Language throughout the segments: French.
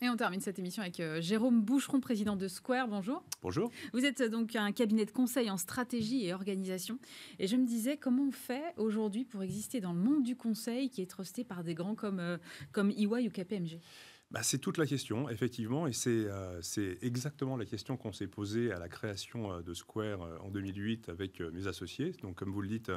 Et on termine cette émission avec euh, Jérôme Boucheron, président de Square. Bonjour. Bonjour. Vous êtes euh, donc un cabinet de conseil en stratégie et organisation. Et je me disais, comment on fait aujourd'hui pour exister dans le monde du conseil qui est trusté par des grands comme, euh, comme EY ou KPMG bah, c'est toute la question, effectivement, et c'est c'est exactement la question qu'on s'est posée à la création de Square en 2008 avec mes associés. Donc, comme vous le dites,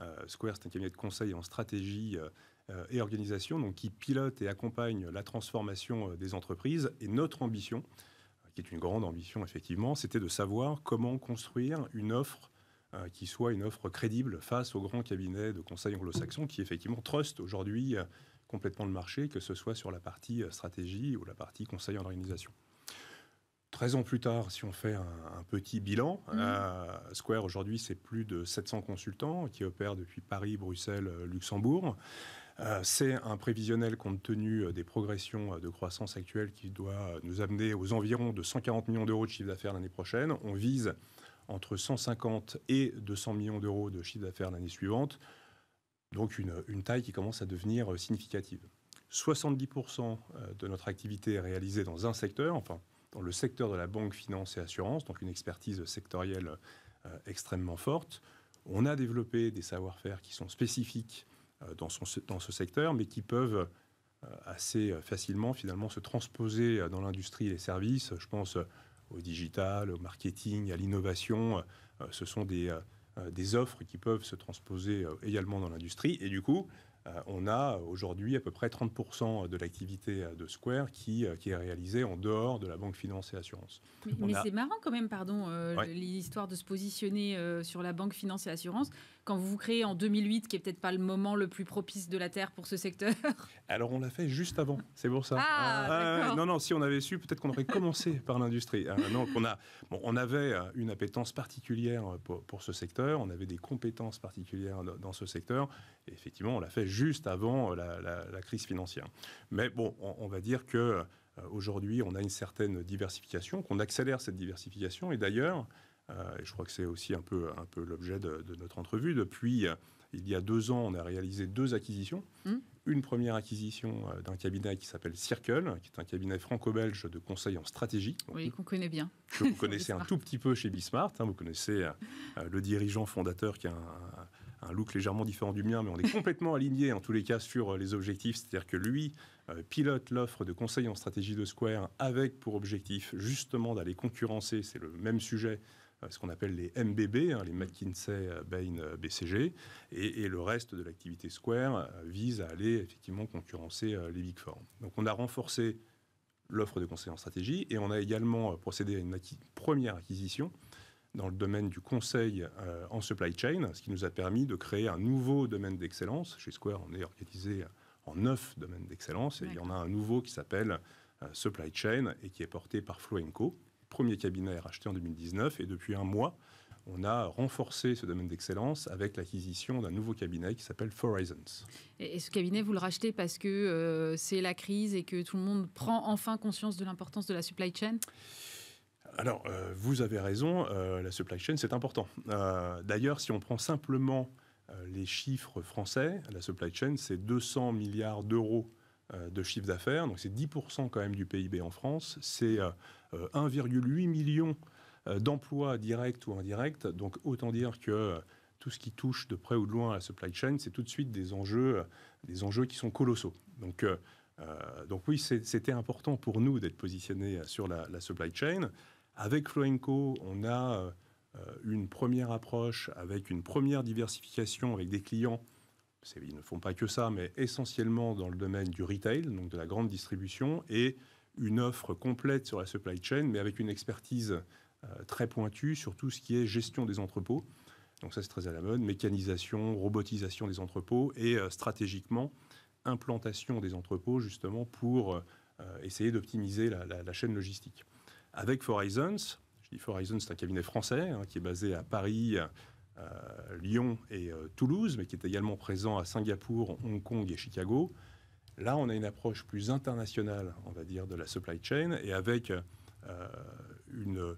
euh, Square, c'est un cabinet de conseil en stratégie euh, euh, et organisation, donc qui pilote et accompagne la transformation des entreprises. Et notre ambition, qui est une grande ambition effectivement, c'était de savoir comment construire une offre qui soit une offre crédible face aux grands cabinets de conseil anglo-saxons qui effectivement trust aujourd'hui complètement le marché, que ce soit sur la partie stratégie ou la partie conseil en organisation. 13 ans plus tard, si on fait un, petit bilan, mhm. Square aujourd'hui, c'est plus de 700 consultants qui opèrent depuis Paris, Bruxelles, euh, Luxembourg. Euh, c'est un prévisionnel compte tenu euh, des progressions de croissance actuelles qui doit nous amener aux environs de 140 millions d'euros de chiffre d'affaires l'année prochaine. On vise entre 150 et 200 millions d'euros de chiffre d'affaires l'année suivante. Donc une, une taille qui commence à devenir significative. 70% de notre activité est réalisée dans un secteur, enfin dans le secteur de la banque, finance et assurance, donc une expertise sectorielle euh, extrêmement forte. On a développé des savoir-faire qui sont spécifiques euh, dans, dans, ce secteur, mais qui peuvent euh, assez facilement finalement se transposer dans l'industrie et les services. Je pense au digital, au marketing, à l'innovation. ce sont des, des offres qui peuvent se transposer également dans l'industrie. Et du coup, euh, on a aujourd'hui à peu près 30% de l'activité euh, de Square euh, qui, est réalisée en dehors de la banque finance et assurance. Mais, c'est marrant quand même, pardon, l'histoire de se positionner sur la banque finance et assurance quand vous vous créez en 2008, qui est peut-être pas le moment le plus propice de la Terre pour ce secteur Alors, on l'a fait juste avant, c'est pour ça. Ah, ah non, non, si on avait su, peut-être qu'on aurait commencé par l'industrie. Ah, on, a, bon, on avait euh, une appétence particulière euh, pour, ce secteur, on avait des compétences particulières dans ce secteur, et effectivement, on l'a fait juste avant euh, la, crise financière. Mais bon, on, on va dire que... Aujourd'hui, on a une certaine diversification, qu'on accélère cette diversification. Et d'ailleurs, euh, je crois que c'est aussi un peu, un peu l'objet de, notre entrevue. Depuis, euh, il y a deux ans, on a réalisé deux acquisitions. Hmm. Une première acquisition euh, d'un cabinet qui s'appelle Circle, qui est un cabinet franco-belge de conseil en stratégie. Oui, qu'on connaît bien. Que vous connaissez un tout petit peu chez Bismart. Hein. vous connaissez le dirigeant fondateur qui a un, look légèrement différent du mien, mais on est complètement aligné en tous les cas sur les objectifs. C'est-à-dire que lui pilote l'offre de conseil en stratégie de Square avec pour objectif justement d'aller concurrencer, c'est le même sujet, euh, ce qu'on appelle les MBB, hein, les McKinsey, euh, Bain, euh, BCG, et, le reste de l'activité Square vise à aller effectivement concurrencer les Big Four. Donc on a renforcé l'offre de conseil en stratégie et on a également procédé à une première acquisition dans le domaine du conseil en supply chain, ce qui nous a permis de créer un nouveau domaine d'excellence. Chez Square, on est organisé en neuf domaines d'excellence et il y en a un nouveau qui s'appelle supply chain et qui est porté par Floenco premier cabinet racheté en 2019. Et depuis un mois, on a renforcé ce domaine d'excellence avec l'acquisition d'un nouveau cabinet qui s'appelle Horizons. Et, ce cabinet, vous le rachetez parce que euh, c'est la crise et que tout le monde prend enfin conscience de l'importance de la supply chain Alors, euh, vous avez raison, euh, la supply chain, c'est important. D'ailleurs, si on prend simplement les chiffres français, la supply chain, c'est 200 milliards d'euros euh, de chiffre d'affaires, donc c'est 10% quand même du PIB en France, c'est 1,8 euh, euh, million d'emplois directs ou indirects, donc autant dire que tout ce qui touche de près ou de loin à la supply chain, c'est tout de suite des enjeux, des enjeux qui sont colossaux. Donc, donc oui, c'était important pour nous d'être positionnés sur la, supply chain. Avec Floenco, on a une première approche avec une première diversification avec des clients ils ne font pas que ça, mais essentiellement dans le domaine du retail, donc de la grande distribution, et une offre complète sur la supply chain, mais avec une expertise euh, très pointue sur tout ce qui est gestion des entrepôts. Donc ça, c'est très à la mode, mécanisation, robotisation des entrepôts, et euh, stratégiquement, implantation des entrepôts, justement, pour euh, essayer d'optimiser la, chaîne logistique. Avec Horizons, je dis Horizons, c'est un cabinet français hein, qui est basé à Paris, euh, Lyon et euh, Toulouse, mais qui est également présent à Singapour, Hong Kong et Chicago. Là, on a une approche plus internationale, on va dire, de la supply chain, et avec euh, une,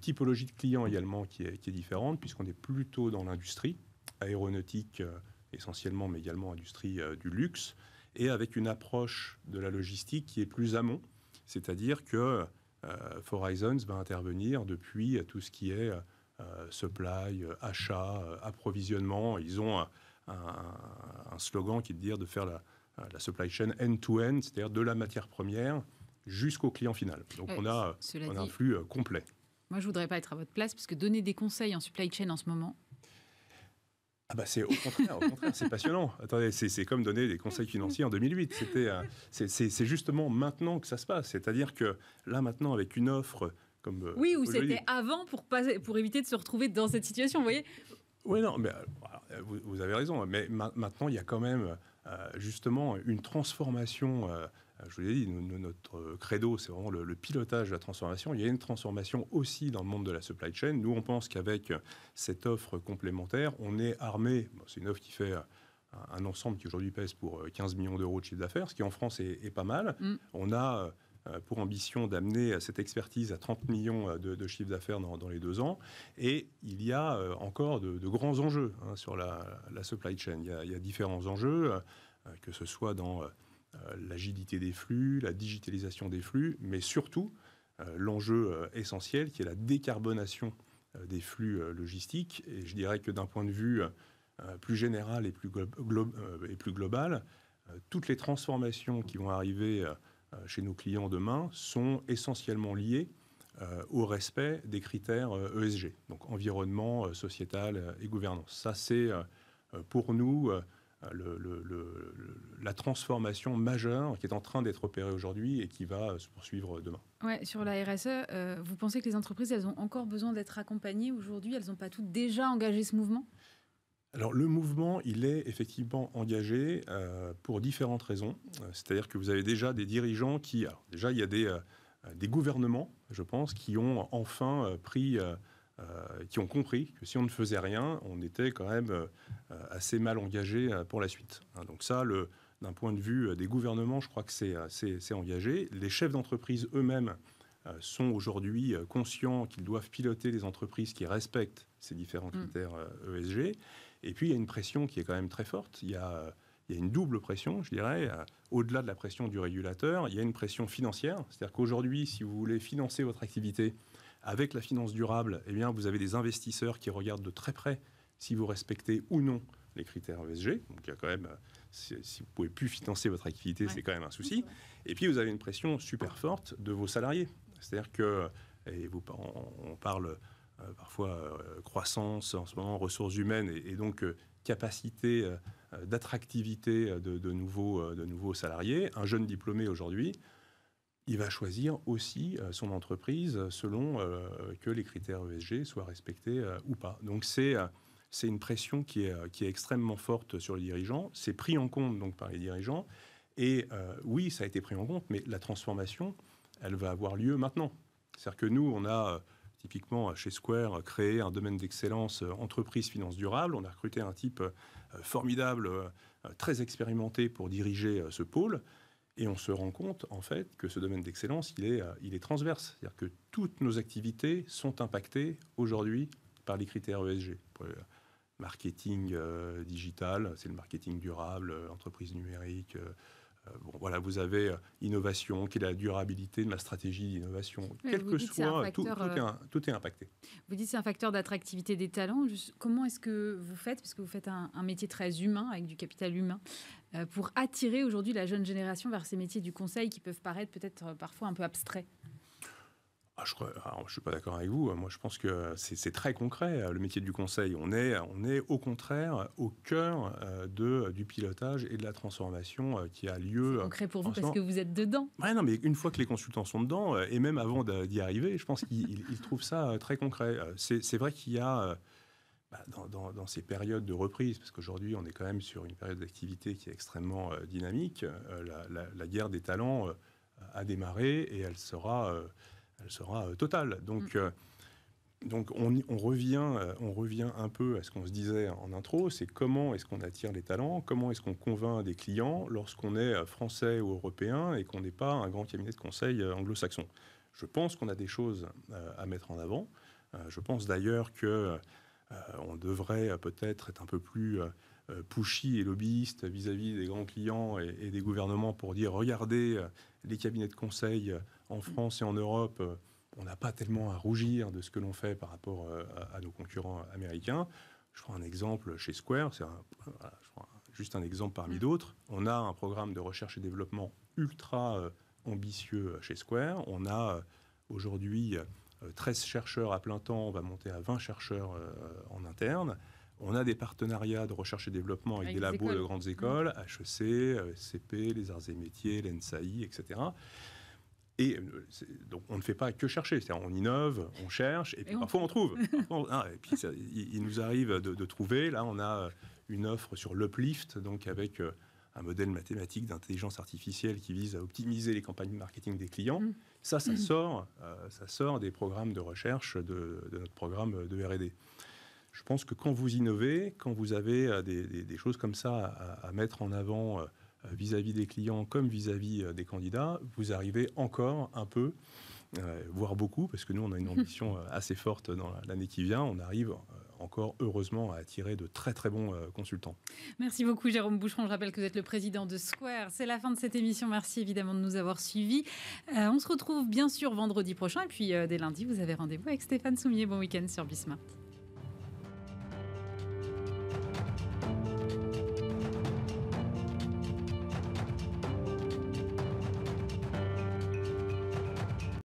typologie de clients également qui est, différente, puisqu'on est plutôt dans l'industrie, aéronautique essentiellement, mais également industrie du luxe, et avec une approche de la logistique qui est plus amont, c'est-à-dire que Horizons va intervenir depuis tout ce qui est euh, supply, euh, achat, euh, approvisionnement. Ils ont un, slogan qui est de dire de faire la, supply chain end-to-end, c'est-à-dire de la matière première jusqu'au client final. Donc eh, on a, un flux complet. Moi, je voudrais pas être à votre place puisque donner des conseils en supply chain en ce moment. Ah bah, c'est au contraire, c'est passionnant. Attendez, c'est comme donner des conseils financiers en 2008. C'était, c'est justement maintenant que ça se passe. C'est-à-dire que là maintenant, avec une offre euh, oui, ou c'était avant pour, pour éviter de se retrouver dans cette situation, vous voyez Oui, non, mais vous, avez raison. Mais maintenant, il y a quand même euh, justement une transformation. Euh, je vous l'ai dit, notre credo, c'est vraiment le, pilotage de la transformation. Il y a une transformation aussi dans le monde de la supply chain. Nous, on pense qu'avec cette offre complémentaire, on est armé. c'est une offre qui fait un ensemble qui aujourd'hui pèse pour 15 millions d'euros de chiffre d'affaires, ce qui en France est, pas mal. Mm. On a euh, pour ambition d'amener euh, cette expertise à 30 millions euh, de, chiffres d'affaires dans, les deux ans. Et il y a encore de, grands enjeux hein, sur la, supply chain. Il y a, différents enjeux, que ce soit dans l'agilité des flux, la digitalisation des flux, mais surtout l'enjeu essentiel qui est la décarbonation des flux logistiques. Et je dirais que d'un point de vue plus général et plus, et plus global, toutes les transformations qui vont arriver euh, chez nos clients demain sont essentiellement liés euh, au respect des critères ESG, euh, e donc environnement, sociétal et gouvernance. Ça, c'est pour nous le, la transformation majeure qui est en train d'être opérée aujourd'hui et qui va se poursuivre demain. Ouais, sur la RSE, vous pensez que les entreprises, elles ont encore besoin d'être accompagnées aujourd'hui Elles n'ont pas toutes déjà engagé ce mouvement alors le mouvement, il est effectivement engagé euh, pour différentes raisons. Euh, c'est-à-dire que vous avez déjà des dirigeants qui... déjà, il y a euh, des, gouvernements, je pense, qui ont enfin pris... qui ont compris que si on ne faisait rien, on était quand même assez mal engagé pour la suite. Hein, donc ça, d'un point de vue des gouvernements, je crois que c'est engagé. Les chefs d'entreprise eux-mêmes sont aujourd'hui conscients qu'ils doivent piloter des entreprises qui respectent ces différents mmh. critères ESG. E et puis, il y a une pression qui est quand même très forte. Il y a, il a une double pression, je dirais. Euh, au-delà de la pression du régulateur, il y a une pression financière. C'est-à-dire qu'aujourd'hui, si vous voulez financer votre activité avec la finance durable, eh bien, vous avez des investisseurs qui regardent de très près si vous respectez ou non les critères ESG. Donc, il y a quand même, euh, si vous pouvez plus financer votre activité, c'est quand même un souci. Et puis, vous avez une pression super forte de vos salariés. C'est-à-dire que, on parle euh, parfois euh, croissance en ce moment, ressources humaines et, donc euh, capacité d'attractivité de, nouveaux, de nouveaux salariés, un jeune diplômé aujourd'hui, il va choisir aussi son entreprise selon que les critères ESG soient respectés ou pas. Donc c'est c'est une pression qui est, qui est extrêmement forte sur les dirigeants. C'est pris en compte donc par les dirigeants. Et oui, ça a été pris en compte, mais la transformation, elle va avoir lieu maintenant. C'est-à-dire que nous, on a typiquement euh, chez Square, euh, créer un domaine d'excellence euh, entreprise finance durable. On a recruté un type formidable, très expérimenté pour diriger ce pôle. Et on se rend compte, en fait, que ce domaine d'excellence, il est, il est transverse. C'est-à-dire que toutes nos activités sont impactées aujourd'hui par les critères ESG. marketing digital, c'est le marketing durable, entreprise numérique, euh, bon, voilà, vous avez euh, innovation, qui est la durabilité de la stratégie d'innovation. Quel que soit, euh, tout, est impacté. Vous dites c'est un facteur d'attractivité des talents. Comment est-ce que vous faites, parce que vous faites un, un, métier très humain, avec du capital humain, pour attirer aujourd'hui la jeune génération vers ces métiers du conseil qui peuvent paraître peut-être parfois un peu abstraits ah, je ne ah, suis pas d'accord avec vous. Moi, je pense que c'est très concret, le métier du conseil. On est, on est au contraire au cœur euh, de, du pilotage et de la transformation euh, qui a lieu. Concret pour vous parce que vous êtes dedans. Ouais, non, mais une fois que les consultants sont dedans, euh, et même avant d'y arriver, je pense qu'ils trouvent ça très concret. C'est vrai qu'il y a. Bah, dans, ces périodes de reprise, parce qu'aujourd'hui on est quand même sur une période d'activité qui est extrêmement dynamique, la, guerre des talents a démarré et elle sera elle sera euh, totale. Donc, mm. euh, donc on, on, revient, euh, on revient un peu à ce qu'on se disait en intro, c'est comment est-ce qu'on attire les talents, comment est-ce qu'on convainc des clients lorsqu'on est français ou européen et qu'on n'est pas un grand cabinet de conseil anglo-saxon. Je pense qu'on a des choses à mettre en avant. je pense d'ailleurs que on devrait peut-être être un peu plus pushy et lobbyiste vis-à-vis -vis des grands clients et, des gouvernements pour dire regardez, les cabinets de conseil en France et en Europe, euh, on n'a pas tellement à rougir de ce que l'on fait par rapport euh, à, nos concurrents américains. Je prends un exemple chez Square, c'est juste un exemple parmi mm. d'autres. On a un programme de recherche et développement ultra euh, ambitieux chez Square. On a aujourd'hui 13 chercheurs à plein temps, on va monter à 20 chercheurs en interne. On a des partenariats de recherche et développement avec, des labos de grandes mm. écoles, HEC, CP, les arts et métiers, l'ENSAI, etc. Et euh, donc, on ne fait pas que chercher. c'est-à-dire On innove, on cherche, et puis parfois on, trouve. Ah, et puis, il, nous arrive de, trouver. Là, on a euh, une offre sur l'uplift, donc avec euh, un modèle mathématique d'intelligence artificielle qui vise à optimiser les campagnes de marketing des clients. Mmh. Ça, ça, mmh. Sort, ça sort des programmes de recherche de, notre programme de RD. Je pense que quand vous innovez, quand vous avez des, choses comme ça à, mettre en avant, euh, vis-à-vis des clients comme vis-à-vis euh, des candidats, vous arrivez encore un peu, euh, voire beaucoup, parce que nous, on a une ambition assez forte dans l'année qui vient. On arrive encore heureusement à attirer de très très bons consultants. Merci beaucoup Jérôme Boucheron. Je rappelle que vous êtes le président de Square. C'est la fin de cette émission. Merci évidemment de nous avoir suivis. on se retrouve bien sûr vendredi prochain et puis dès lundi vous avez rendez-vous avec Stéphane Soumier. Bon week-end sur Bismarck